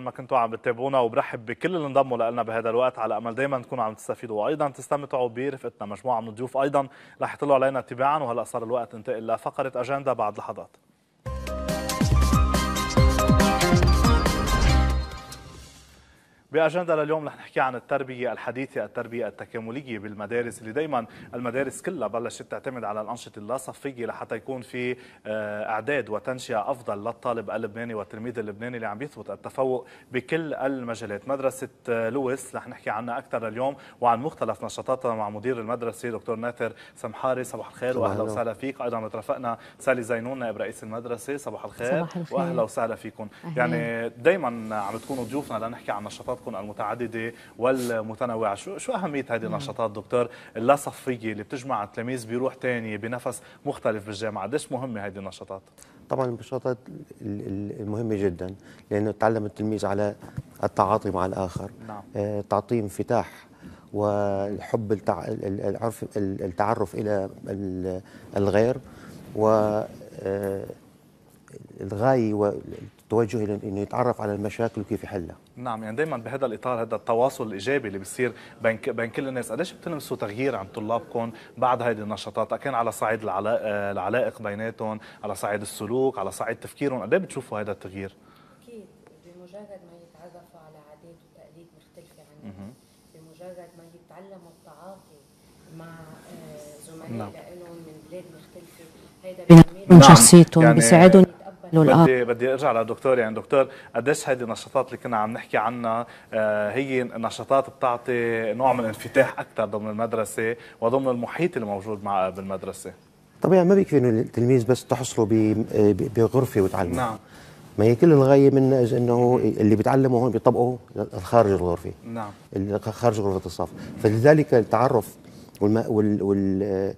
وين ما كنتوا عم بتتابعونا وبرحب بكل اللي انضموا لنا بهذا الوقت على امل دائما تكونوا عم تستفيدوا وايضا تستمتعوا برفقتنا مجموعه من الضيوف ايضا رح يطلعوا علينا تباعا وهلا صار الوقت ننتقل لفقره اجنده بعد لحظات باجنده لليوم رح نحكي عن التربيه الحديثه، التربيه التكامليه بالمدارس اللي دائما المدارس كلها بلشت تعتمد على الانشطه اللاصفيه لحتى يكون في آه، اعداد وتنشئه افضل للطالب اللبناني والتلميذ اللبناني اللي عم يثبت التفوق بكل المجالات، مدرسه آه، لويس رح نحكي عنها اكثر اليوم وعن مختلف نشاطاتها مع مدير المدرسه دكتور ناثر سمحاري، صباح الخير واهلا وسهلا فيك، ايضا رفقنا سالي زينون نائب رئيس المدرسه، صباح الخير, صباح الخير. واهلا وسهلا فيكم، يعني دائما عم تكونوا ضيوفنا لنحكي عن نشاطات نشاطكم المتعدده والمتنوعه شو شو اهميه هذه النشاطات دكتور اللاصفيه اللي بتجمع التلاميذ بروح ثانيه بنفس مختلف بالجامعه قديش مهمه هذه النشاطات طبعا النشاطات المهمه جدا لانه تعلم التلميذ على التعاطي مع الاخر نعم. آه، تعطيه انفتاح والحب العرف التعرف الى الغير و آه، الغاية توجه الى انه يتعرف على المشاكل وكيف يحلها نعم يعني دائما بهذا الاطار هذا التواصل الايجابي اللي بيصير بين بين كل الناس قديش بتلمسوا تغيير عند طلابكم بعد هذه النشاطات كان على صعيد العلائق آه، العلائق بيناتهم على صعيد السلوك على صعيد تفكيرهم قد بتشوفوا هذا التغيير اكيد بمجرد ما يتعرفوا على عادات وتقاليد مختلفه عنهم بمجرد ما يتعلموا التعاطي مع آه، زملاء نعم. لهم من بلاد مختلفه هذا بيعمل من شخصيتهم يعني بيساعدهم بدي بدي ارجع لدكتور يعني دكتور قديش هيدي النشاطات اللي كنا عم نحكي عنها آه، هي نشاطات بتعطي نوع من الانفتاح اكثر ضمن المدرسه وضمن المحيط الموجود مع بالمدرسه طبيعي ما بيكفي انه التلميذ بس تحصله بغرفه وتعلم نعم ما هي كل الغايه من انه اللي بيتعلموا هون بيطبقه خارج الغرفه نعم خارج غرفه الصف فلذلك التعرف وال وال آه،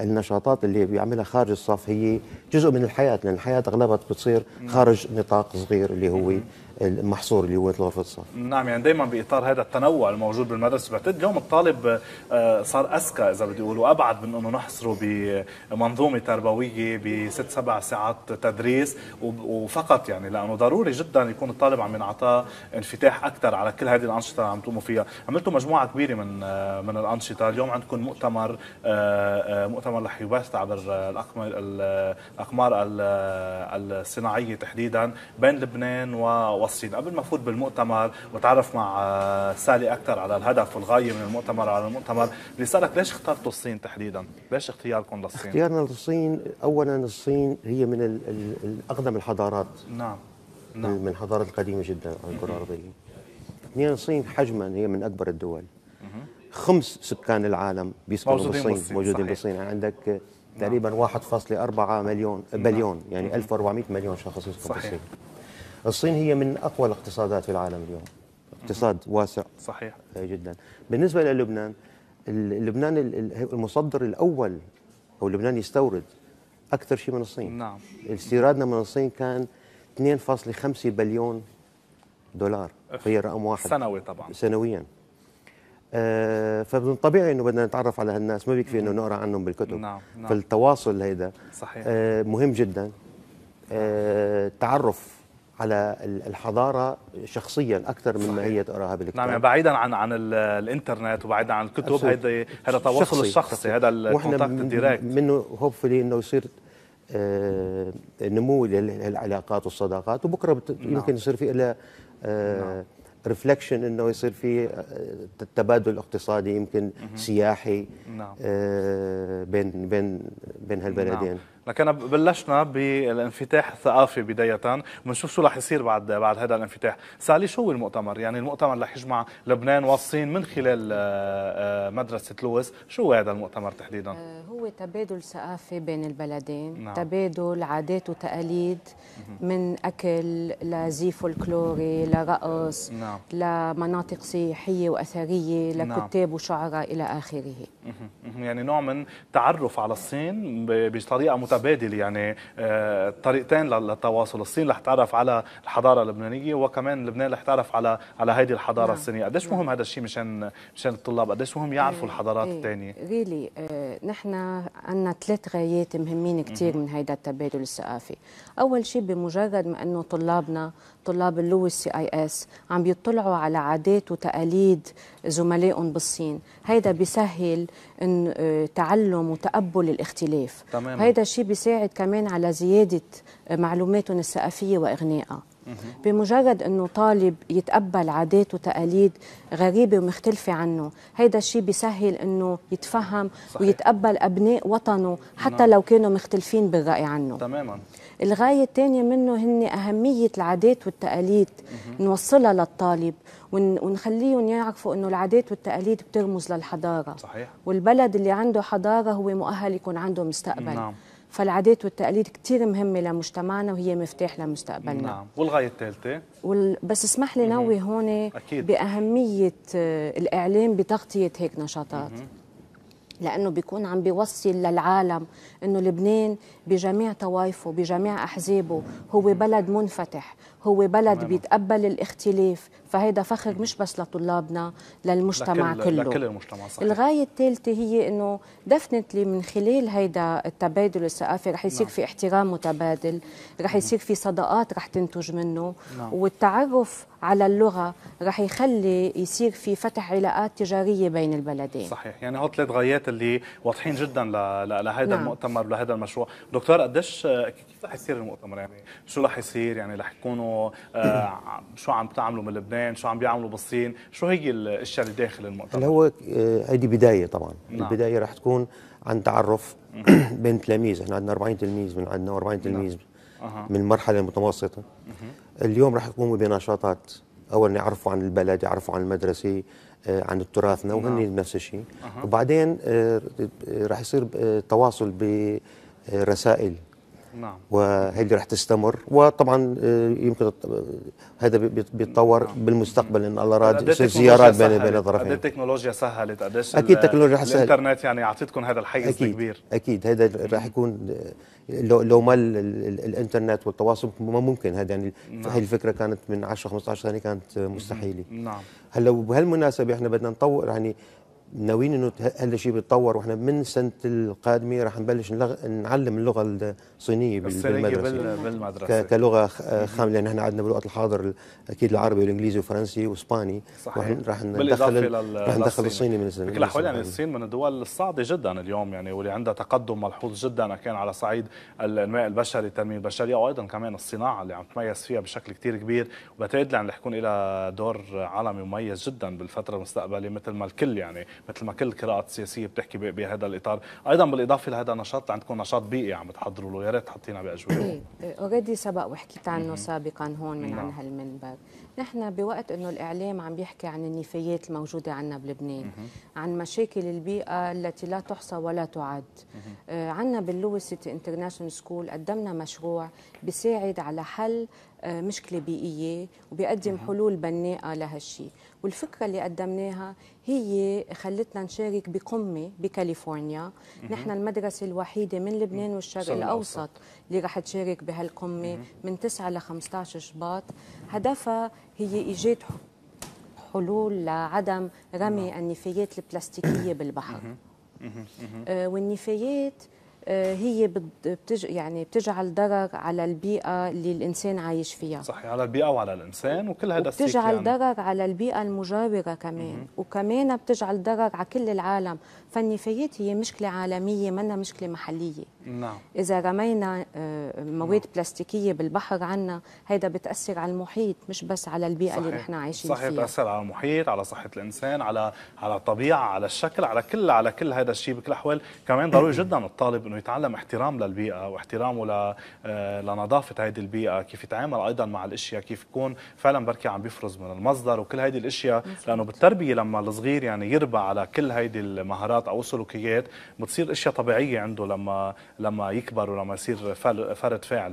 النشاطات اللي بيعملها خارج الصف هي جزء من الحياه لان الحياه اغلبها بتصير خارج نطاق صغير اللي هو المحصور اللي هو غرفه الصف نعم يعني دائما باطار هذا التنوع الموجود بالمدرسه بعتقد اليوم الطالب آه، صار اذكى اذا بدي اقول وابعد من انه نحصره بمنظومه تربويه بست سبع ساعات تدريس وفقط يعني لانه ضروري جدا يكون الطالب عم ينعطى انفتاح اكثر على كل هذه الانشطه اللي عم تقوموا فيها عملتوا مجموعه كبيره من آه، من الانشطه اليوم عندكم مؤتمر آه، مؤتمر رح يبث عبر الاقمار الاقمار الصناعيه تحديدا بين لبنان و التفاصيل قبل ما فوت بالمؤتمر وتعرف مع آه، سالي اكثر على الهدف والغايه من المؤتمر على المؤتمر بدي اسالك ليش اخترتوا الصين تحديدا ليش اختياركم للصين اختيارنا للصين اولا الصين هي من اقدم الاقدم الحضارات نعم نعم من الحضارات القديمه جدا على الكره الارضيه اثنين الصين حجما هي من اكبر الدول خمس سكان العالم بيسكنوا في بالصين, بالصين موجودين صحيح. بالصين يعني عندك نعم. تقريبا 1.4 مليون نعم. بليون يعني 1400 مليون شخص يسكنوا بالصين الصين هي من أقوى الاقتصادات في العالم اليوم اقتصاد واسع صحيح آه، جدا بالنسبة للبنان لبنان المصدر الأول أو لبنان يستورد أكثر شيء من الصين نعم استيرادنا من الصين كان 2.5 بليون دولار هي رقم واحد سنوي طبعا سنويا آه فمن الطبيعي انه بدنا نتعرف على هالناس ما بيكفي انه نقرا عنهم بالكتب نعم نعم فالتواصل هيدا صحيح آه مهم جدا آه التعرف على الحضاره شخصيا اكثر مما هي تقراها بالكتاب نعم يعني بعيدا عن عن الانترنت وبعيدا عن الكتب هذا هذا التواصل الشخصي هذا الكونتاكت الديريكت منه هوبفلي انه يصير آه، نمو للعلاقات والصداقات وبكره نعم. يمكن يصير في لها آه، ريفلكشن نعم. انه يصير في آه، تبادل اقتصادي يمكن سياحي نعم. بين بين بين هالبلدين نعم. لكن بلشنا بالانفتاح الثقافي بدايه ونشوف شو رح يصير بعد بعد هذا الانفتاح سالي شو هو المؤتمر يعني المؤتمر رح يجمع لبنان والصين من خلال آه، آه، مدرسه لويس شو هذا المؤتمر تحديدا آه، هو تبادل ثقافي بين البلدين نعم. تبادل عادات وتقاليد من اكل لزي فولكلوري لرقص نعم. لمناطق سياحيه واثريه لكتاب نعم. وشعراء الى اخره يعني نوع من تعرف على الصين بطريقه متبادله متبادل يعني آه، طريقتين للتواصل الصين رح تعرف على الحضاره اللبنانيه وكمان لبنان رح تعرف على على هيدي الحضاره نعم. الصينيه قديش نعم. مهم هذا الشيء مشان مشان الطلاب قديش مهم يعرفوا إيه، الحضارات ايه. الثانيه ريلي اه نحن عندنا ثلاث غايات مهمين كثير من هيدا التبادل الثقافي اول شيء بمجرد ما انه طلابنا طلاب اللو سي اي اس عم بيطلعوا على عادات وتقاليد زملائهم بالصين هيدا بيسهل ان آه، تعلم وتقبل الاختلاف تمام. هيدا شيء الشيء بيساعد كمان على زيادة معلوماتهم الثقافية وإغنائها بمجرد انه طالب يتقبل عادات وتقاليد غريبه ومختلفه عنه هيدا الشيء بيسهل انه يتفهم صحيح. ويتقبل ابناء وطنه حتى نعم. لو كانوا مختلفين بالراي عنه تماما الغايه الثانيه منه هن اهميه العادات والتقاليد مه. نوصلها للطالب ونخليهم يعرفوا انه العادات والتقاليد بترمز للحضاره صحيح. والبلد اللي عنده حضاره هو مؤهل يكون عنده مستقبل نعم. فالعادات والتقاليد كثير مهمه لمجتمعنا وهي مفتاح لمستقبلنا نعم والغايه الثالثه وال... بس اسمح لي نوه هون باهميه آه، الاعلام بتغطيه هيك نشاطات مم. لانه بيكون عم بيوصل للعالم انه لبنان بجميع طوائفه بجميع احزابه هو بلد منفتح هو بلد بيتقبل الاختلاف فهيدا فخر مش بس لطلابنا للمجتمع لكل كله لكل المجتمع صحيح. الغايه الثالثه هي انه دفنتلي من خلال هيدا التبادل الثقافي رح يصير نعم. في احترام متبادل رح يصير في صداقات رح تنتج منه نعم. والتعرف على اللغه رح يخلي يصير في فتح علاقات تجاريه بين البلدين صحيح يعني هو ثلاث غايات اللي واضحين جدا لهذا نعم. المؤتمر لهذا المشروع دكتور قديش آه، كيف رح يصير المؤتمر يعني شو رح يصير يعني رح يكونوا آه، شو عم تعملوا من لبنان شو عم بيعملوا بالصين شو هي الاشياء اللي داخل المؤتمر هو آه، هيدي بدايه طبعا نعم. البدايه رح تكون عن تعرف بين تلاميذ احنا عندنا 40 تلميذ من عندنا 40 نعم. تلميذ نعم. أه. من المرحله المتوسطه أه. اليوم راح يقوموا بنشاطات اولا يعرفوا عن البلد يعرفوا عن المدرسه آه، عن تراثنا وهن نعم. نفس الشيء أه. وبعدين راح يصير آه، تواصل برسائل آه، نعم وهذه راح تستمر وطبعا آه، يمكن آه، هذا بيتطور نعم. بالمستقبل ان الله راد إيه يصير زيارات بين بين الطرفين قد إيه التكنولوجيا سهلت قد إيه اكيد التكنولوجيا سهلت الانترنت يعني اعطيتكم هذا الحيز أكيد الكبير اكيد هذا راح يكون آه، لو لو ما الانترنت والتواصل ما ممكن هذا يعني نعم. هذه الفكره كانت من 10 15 سنه كانت مستحيله نعم هلا وبهالمناسبه احنا بدنا نطور يعني ناويين انه هذا الشيء بيتطور واحنا من السنه القادمه راح نبلش نلغ... نعلم اللغه الصينيه بالمدرسه بالمدرسه ك... كلغه خام لان احنا عندنا بالوقت الحاضر اكيد العربي والانجليزي والفرنسي والاسباني راح ندخل لل... راح ندخل الصيني من السنه بكل الاحوال يعني الصين من الدول الصاعده جدا اليوم يعني واللي عندها تقدم ملحوظ جدا كان على صعيد الانماء البشري التنميه البشريه وايضا كمان الصناعه اللي عم تميز فيها بشكل كثير كبير يعني رح يكون لها دور عالمي مميز جدا بالفتره المستقبليه مثل ما الكل يعني مثل ما كل القراءات السياسيه بتحكي بهذا الاطار ايضا بالاضافه لهذا النشاط عندكم نشاط بيئي عم تحضروا له يا ريت تحطينا باجواء اوريدي إيه، إيه، سبق وحكيت عنه سابقا هون من عن نعم. هالمنبر نحن بوقت انه الاعلام عم بيحكي عن النفايات الموجوده عندنا بلبنان عن مشاكل البيئه التي لا تحصى ولا تعد إيه، عندنا باللويس سيتي انترناشونال سكول قدمنا مشروع بيساعد على حل مشكله بيئيه وبيقدم حلول بناءه لهالشيء والفكره اللي قدمناها هي خلتنا نشارك بقمه بكاليفورنيا نحن المدرسه الوحيده من لبنان والشرق الاوسط اللي رح تشارك بهالقمه من 9 ل 15 شباط هدفها هي ايجاد حلول لعدم رمي نعم. النفايات البلاستيكيه بالبحر آه، والنفايات آه، هي بتج يعني بتجعل ضرر على البيئه اللي الانسان عايش فيها صحيح على البيئه وعلى الانسان وكل هذا بتجعل يعني. ضرر على البيئه المجاوره كمان م -م. وكمان بتجعل ضرر على كل العالم فالنفايات هي مشكله عالميه منها مشكله محليه نعم اذا رمينا آه، مواد نعم. بلاستيكيه بالبحر عنا هيدا بتاثر على المحيط مش بس على البيئه صحيح. اللي نحن عايشين صحيح فيها صحيح بتاثر على المحيط على صحه الانسان على على الطبيعه على الشكل على كل على كل هذا الشيء بكل الاحوال كمان ضروري جدا الطالب انه يتعلم احترام للبيئه واحترامه ل... آه، لنظافه هذه البيئه كيف يتعامل ايضا مع الاشياء كيف يكون فعلا بركي عم بيفرز من المصدر وكل هذه الاشياء لانه بالتربيه لما الصغير يعني يربى على كل هذه المهارات او السلوكيات بتصير اشياء طبيعيه عنده لما لما يكبر ولما يصير فرد فاعل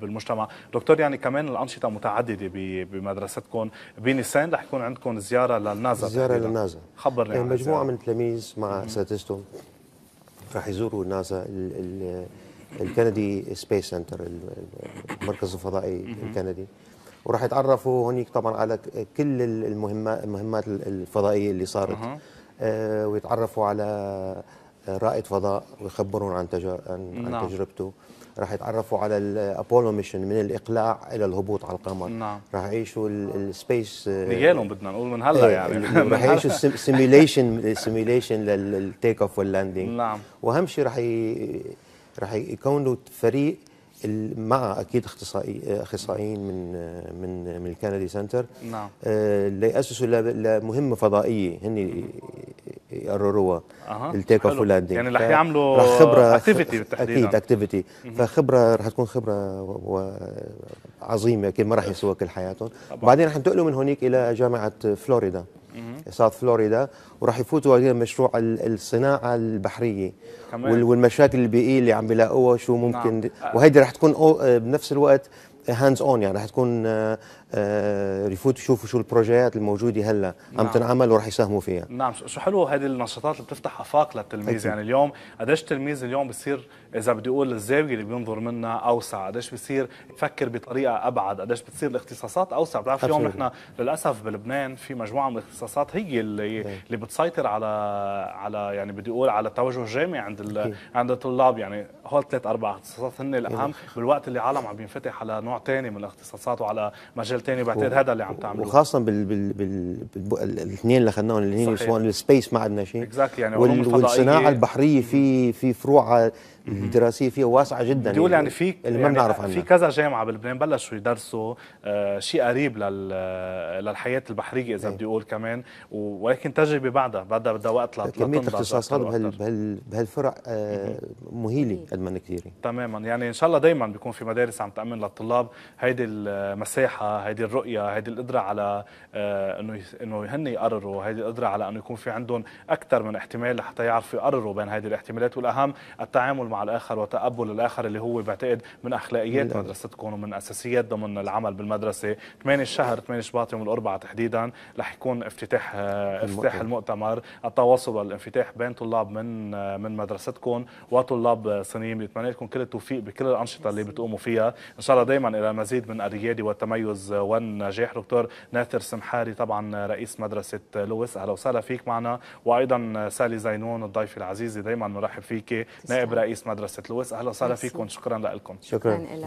بالمجتمع دكتور يعني كمان الانشطه متعدده بمدرستكم بنيسان رح يكون عندكم زياره للنازا زياره للنازا خبرني يعني عن مجموعه من التلاميذ مع اساتذتهم راح يزوروا ناسا الكندي سبيس سنتر المركز الفضائي الكندي وراح يتعرفوا هنيك طبعا على كل المهمات الفضائيه اللي صارت آه، ويتعرفوا على رائد فضاء ويخبرون عن نعم. عن تجربته راح يتعرفوا على الابولو ميشن من الاقلاع الى الهبوط على القمر نعم راح يعيشوا السبيس آه، نجالهم بدنا نقول من هلا إيه، يعني راح يعيشوا السيميليشن سيميليشن للتيك اوف واللاندنج نعم واهم شيء راح راح يكونوا فريق مع اكيد اختصائي اخصائيين من من من الكندي سنتر نعم آه، لياسسوا لمهمه فضائيه هن يقرروها أه. التيك اوف يعني رح يعملوا خبره اكتيفيتي بالتحديد اكيد اكتيفيتي فخبره رح تكون خبره و... عظيمه اكيد ما رح يسوها كل حياتهم بعدين رح ينتقلوا من هونيك الى جامعه فلوريدا ساوث فلوريدا وراح يفوتوا على مشروع الصناعه البحريه كمان. والمشاكل البيئيه اللي عم بيلاقوها شو ممكن نعم. وهيدي راح تكون آه، بنفس الوقت هاندز اون يعني راح تكون آه، آه، يفوتوا يشوفوا شو البروجيات الموجوده هلا نعم. عم تنعمل وراح يساهموا فيها نعم شو حلو هذه النشاطات اللي بتفتح افاق للتلميذ يعني اليوم قديش التلميذ اليوم بصير اذا بدي اقول الزاويه اللي بينظر منها اوسع قديش بصير يفكر بطريقه ابعد قديش بتصير الاختصاصات اوسع بتعرف اليوم نحن للاسف بلبنان في مجموعه من الاختصاصات هي اللي هي. اللي بتسيطر على على يعني بدي اقول على التوجه الجامعي عند ال... عند الطلاب يعني هول ثلاث اربع اختصاصات هن الاهم بالوقت اللي عالم عم بينفتح على نوع ثاني من الاختصاصات وعلى مجال مجال تاني بعتقد هذا اللي عم تعملوه وخاصه بال بال بال الاثنين اللي اخذناهم سواء السبيس ما عندنا شيء exactly يعني وال والصناعه البحريه في في فروعها الدراسيه فيها واسعه جدا بدي يعني في اللي ما يعني بنعرف يعني عنها في كذا جامعه بلبنان بلشوا يدرسوا آه شيء قريب لل للحياه البحريه اذا إيه. بدي اقول كمان ولكن تجربه بعدها بعدها بدها وقت لتنضج كميه اختصاصات بهال بهال بهالفرع آه مهيله قد إيه. ما كثيره تماما يعني ان شاء الله دائما بيكون في مدارس عم تامن للطلاب هيدي المساحه هيدي الرؤيه هيدي القدره على آه، انه انه هن يقرروا هيدي القدره على انه يكون في عندهم اكثر من احتمال لحتى يعرفوا يقرروا بين هذه الاحتمالات والاهم التعامل مع الاخر وتقبل الاخر اللي هو بعتقد من اخلاقيات مدرستكم ومن اساسيات ضمن العمل بالمدرسه 8 الشهر 8 شباط يوم الاربعاء تحديدا رح يكون افتتاح آه، افتتاح المؤتمر التواصل والانفتاح بين طلاب من آه، من مدرستكم وطلاب صينيين بتمنى لكم كل التوفيق بكل الانشطه اللي بتقوموا فيها ان شاء الله دائما الى مزيد من الرياده والتميز والنجاح دكتور ناثر سمحاري طبعا رئيس مدرسة لويس أهلا وسهلا فيك معنا وأيضا سالي زينون الضيف العزيزة دايما نرحب فيك نائب رئيس مدرسة لويس أهلا وسهلا فيكم شكرا لكم شكرا